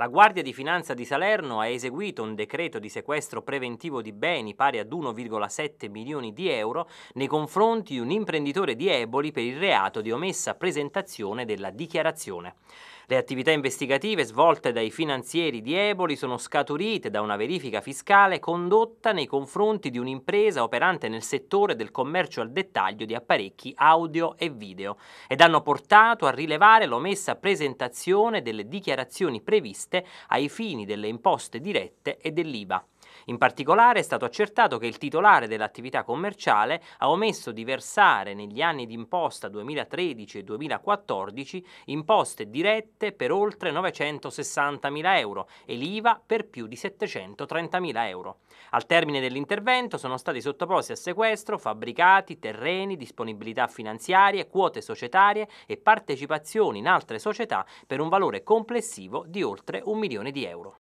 La Guardia di Finanza di Salerno ha eseguito un decreto di sequestro preventivo di beni pari ad 1,7 milioni di euro nei confronti di un imprenditore di Eboli per il reato di omessa presentazione della dichiarazione. Le attività investigative svolte dai finanzieri di Eboli sono scaturite da una verifica fiscale condotta nei confronti di un'impresa operante nel settore del commercio al dettaglio di apparecchi audio e video ed hanno portato a rilevare l'omessa presentazione delle dichiarazioni previste previste ai fini delle imposte dirette e dell'IVA. In particolare è stato accertato che il titolare dell'attività commerciale ha omesso di versare negli anni d'imposta 2013 e 2014 imposte dirette per oltre 960.000 euro e l'IVA per più di 730.000 euro. Al termine dell'intervento sono stati sottoposti a sequestro fabbricati, terreni, disponibilità finanziarie, quote societarie e partecipazioni in altre società per un valore complessivo di oltre un milione di euro.